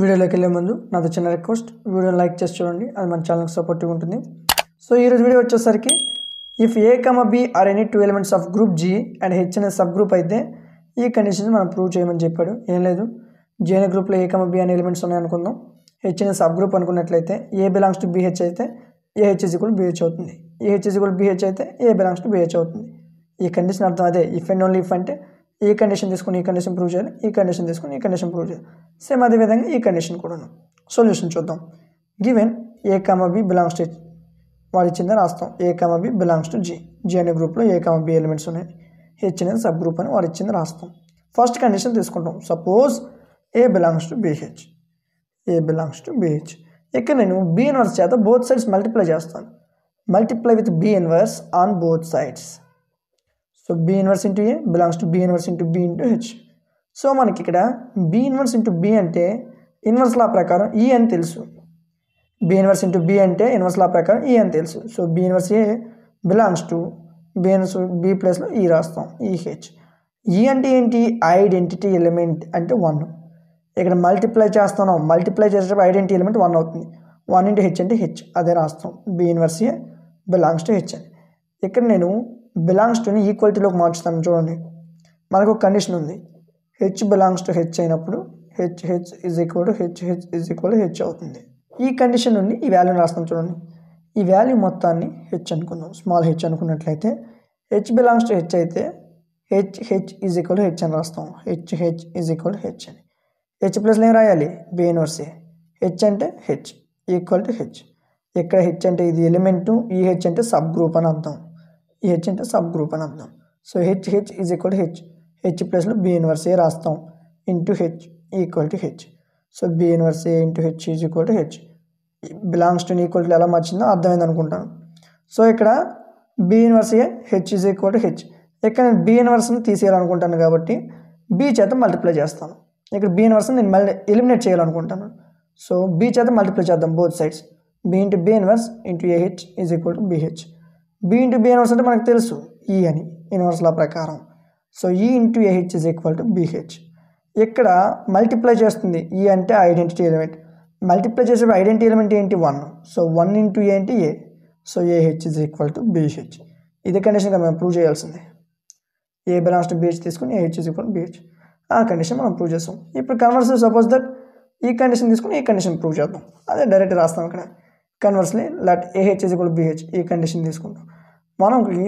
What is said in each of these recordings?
వీడియోలోకి వెళ్ళే ముందు నాతో చిన్న రిక్వెస్ట్ వీడియోని లైక్ చేసి చూడండి అది మన ఛానల్కి సపోర్టివ్ ఉంటుంది సో ఈరోజు వీడియో వచ్చేసరికి if a comma b are any two elements of group G and H అనే సబ్ గ్రూప్ అయితే ఈ కండిషన్ మనం ప్రూవ్ చేయమని చెప్పాడు ఏం లేదు జీ అనే గ్రూప్లో ఏ కమ బి అనే ఎలిమెంట్స్ ఉన్నాయి అనుకుందాం హెచ్ అనే సబ్ గ్రూప్ అనుకున్నట్లయితే ఏ బిలాంగ్స్ టు బీహెచ్ అయితే ఏ ఈజ్ ఈక్వల్ బీహెచ్ అవుతుంది ఏ ఈజ్ ఈక్వల్ బీహెచ్ అయితే ఏ బిలాంగ్స్ టు బీహెచ్ అవుతుంది ఈ కండిషన్ అర్థం అదే ఇఫ్ అండ్ ఓన్లీ ఇఫ్ అంటే ఈ కండిషన్ తీసుకుని ఈ కండిషన్ ప్రూవ్ చేయాలి ఈ కండిషన్ తీసుకుని ఈ కండిషన్ ప్రూవ్ చేయాలి సేమ్ అదేవిధంగా ఈ కండిషన్ కూడాను సొల్యూషన్ చూద్దాం given a comma b belongs to వాడు ఇచ్చింది రాస్తాం a comma b belongs to G G అనే గ్రూప్లో ఏ కమ బి ఎలిమెంట్స్ ఉన్నాయి హెచ్ అనేది సబ్ గ్రూప్ అని వాడు ఇచ్చింది రాస్తాం ఫస్ట్ కండిషన్ తీసుకుంటాం suppose a belongs to b H a belongs to b H ఇక్కడ నేను బి ఇన్వర్స్ చేత బోత్ సైడ్స్ మల్టిప్లై చేస్తాను multiply with b inverse on both sides so b inverse into a belongs to b inverse into b into H so మనకి ఇక్కడ b inverse into b అంటే inverse law ప్రకారం e e అని తెలుసు b inverse into b అంటే inverse law ప్రకారం e e అని తెలుసు so b inverse a belongs to b inverse b ప్లేస్లో ఈ రాస్తాం ఈ హెచ్ ఈ అంటే ఏంటి ఐడెంటిటీ ఎలిమెంట్ అంటే వన్ ఇక్కడ మల్టిప్లై చేస్తున్నాం మల్టిప్లై చేసేటప్పుడు ఐడెంటిటీ ఎలిమెంట్ వన్ అవుతుంది వన్ ఇంటూ హెచ్ అంటే హెచ్ అదే రాస్తాం B inverse a belongs to H అని ఇక్కడ నేను బిలాంగ్స్ టుని ఈక్వాలిటీలోకి మార్చుతాం చూడండి మనకు ఒక కండిషన్ ఉంది హెచ్ బిలాంగ్స్ టు హెచ్ అయినప్పుడు H H is equal to H H is equal to H అవుతుంది ఈ కండిషన్ నుండి ఈ వాల్యూని రాస్తాం చూడండి ఈ వాల్యూ మొత్తాన్ని హెచ్ అనుకుందాం స్మాల్ హెచ్ అనుకున్నట్లయితే హెచ్ బిలాంగ్స్ టు హెచ్ అయితే H H is equal H అని రాస్తాం H H is equal H అని హెచ్ ప్లస్ ఏం రాయాలి బి ఇన్వర్సే హెచ్ అంటే హెచ్ ఈక్వల్ టు హెచ్ ఇక్కడ హెచ్ అంటే ఇది ఎలిమెంటు ఈ హెచ్ అంటే సబ్ గ్రూప్ అని అర్థం ఈ హెచ్ అంటే సబ్ గ్రూప్ అని అర్థం so H H is equal to H H ప్లస్లో బి ఇన్వర్స్ ఏ రాస్తాం into H equal to H so b inverse a into H is equal to H belongs to equal to ఎలా మార్చిందో అర్థమైంది అనుకుంటాను so ఇక్కడ b inverse a H is equal to H ఇక్కడ నేను B ఇన్వర్స్ని తీసేయాలనుకుంటాను కాబట్టి B చేత మల్టిప్లై చేస్తాను ఇక్కడ బి ఇన్వర్స్ని నేను మళ్ళీ ఎలిమినేట్ చేయాలనుకుంటాను సో బి చేత మల్టిప్లై చేద్దాం both sides b into b inverse into a H is equal to b H b into b inverse అంటే మనకు తెలుసు ఈ e అని ఇన్వర్స్ లా ప్రకారం so e into a H is equal to b H ఇక్కడ మల్టిప్లై చేస్తుంది ఈ e అంటే ఐడెంటిటీ ఎలిమెంట్ మల్టిప్లై చేసే ఐడెంటిటీ ఎలిమెంట్ ఏంటి one so one into a అంటే a so a H is equal to b H ఇది condition మనం prove చేయాల్సింది ఏ బిలాంగ్స్ టు బిహెచ్ తీసుకుని ఏహెచ్ ఇస్ ఈక్వల్ బిహెచ్ ఆ కండిషన్ మనం ప్రూవ్ చేస్తాం ఇప్పుడు కన్వర్స్ సపోజ్ దట్ ఈ కండిషన్ తీసుకుని ఈ కండిషన్ ప్రూవ్ చేద్దాం అదే డైరెక్ట్ రాస్తాం ఇక్కడ కన్వర్స్లీ లెట్ ఏహెచ్ ఇస్ బిహెచ్ ఈ కండిషన్ తీసుకుంటాం మనకి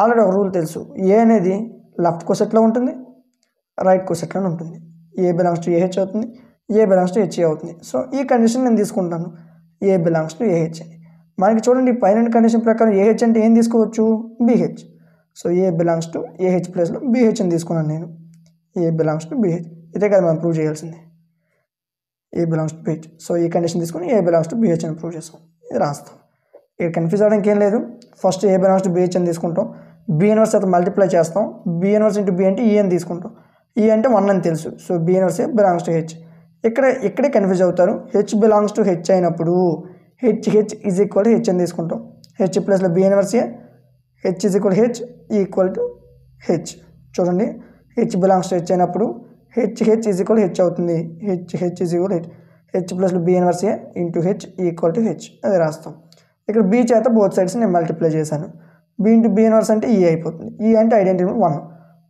ఆల్రెడీ ఒక రూల్ తెలుసు ఏ అనేది లెఫ్ట్ కోసెట్లో ఉంటుంది రైట్ కోసెట్లో ఉంటుంది ఏ బిలాంగ్స్ టు ఏహెచ్ అవుతుంది ఏ బిలాంగ్స్ టు హెచ్ఏ అవుతుంది సో ఈ కండిషన్ నేను తీసుకుంటాను ఏ బిలాంగ్స్ టు ఏహెచ్ అని మనకి చూడండి పైన కండిషన్ ప్రకారం ఏహెచ్ అంటే ఏం తీసుకోవచ్చు b H so a belongs to a H ప్లేస్లో బీహెచ్ అని తీసుకున్నాను నేను ఏ బిలాంగ్స్ టు బీహెచ్ ఇదే కదా మనం ప్రూవ్ చేయాల్సింది a belongs to b H so ఈ కండిషన్ తీసుకొని ఏ బిలాంగ్స్ టు బిహెచ్ అని ప్రూవ్ చేస్తాం ఇది రాస్తాం ఇక్కడ కన్ఫ్యూజ్ అవ్వడానికి ఏం లేదు first a belongs to b H అని తీసుకుంటాం బి అయితే మల్టిప్లై చేస్తాం బి ఎన్వర్స్ ఇంటూ బి అంటే ఈ e అని తీసుకుంటాం ఈ e అంటే వన్ అని తెలుసు so b a belongs to H ఇక్కడ ఇక్కడే కన్ఫ్యూజ్ అవుతారు హెచ్ బిలాంగ్స్ టు హెచ్ అయినప్పుడు H H is equal H అని తీసుకుంటాం హెచ్ ప్లస్లో b a H is equal H equal to H చూడండి హెచ్ బిలాంగ్స్ టు హెచ్ అయినప్పుడు హెచ్హెచ్ ఈజ్ ఈక్వల్ హెచ్ అవుతుంది H H is equal H H plus b inverse a into H equal to H అది రాస్తాం ఇక్కడ b చేత both sides నేను multiply చేశాను b into b inverse అంటే ఈ e అయిపోతుంది ఈ e అంటే identity one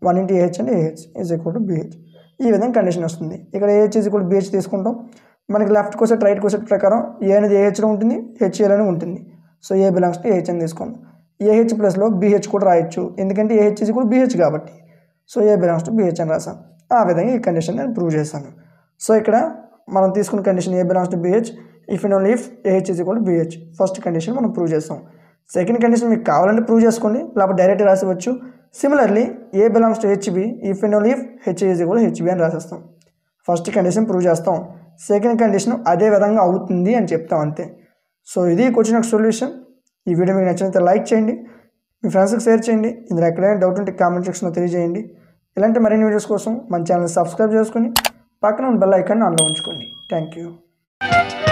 one into a H అంటే a H is equal to b H ఈ విధంగా కండిషన్ వస్తుంది ఇక్కడ ఏహెచ్ ఈజ్ ఈక్వల్ బిహెచ్ తీసుకుంటాం మనకి లెఫ్ట్ కోసెట్ రైట్ కోసెట్ ప్రకారం ఏ అనేది ఏహెచ్లో ఉంటుంది హెచ్ఏలోనే ఉంటుంది so a belongs to a H అని తీసుకోండి ఏహెచ్ ప్లస్లో బీహెచ్ కూడా రాయొచ్చు ఎందుకంటే ఏహెచ్ ఈజ్ ఈక్వల్ బీహెచ్ కాబట్టి so a belongs to b H అని రాసాం ఆ విధంగా ఈ కండిషన్ నేను ప్రూవ్ చేశాను సో ఇక్కడ మనం తీసుకున్న condition a belongs to b H if and only if a H is equal b H first condition మనం ప్రూవ్ చేస్తాం సెకండ్ కండిషన్ మీకు కావాలంటే ప్రూవ్ చేసుకోండి లేకపోతే డైరెక్ట్ రాసేవచ్చు similarly a belongs to H b if and only if H is equal H b అని రాసేస్తాం first condition prove చేస్తాం సెకండ్ కండిషన్ అదే విధంగా అవుతుంది అని చెప్తాం అంతే సో ఇది క్వశ్చన్ ఒక సొల్యూషన్ ఈ వీడియో మీకు నచ్చినంత లైక్ చేయండి మీ ఫ్రెండ్స్కి షేర్ చేయండి ఇందులో ఎక్కడైనా డౌట్ ఉంటే కామెంట్ సెక్షన్లో తెలియజేయండి ఇలాంటి మరిన్ని వీడియోస్ కోసం మన ఛానల్ సబ్స్క్రైబ్ చేసుకుని పక్కన బెల్ ఐకాన్ని ఆన్లో ఉంచుకోండి థ్యాంక్ యూ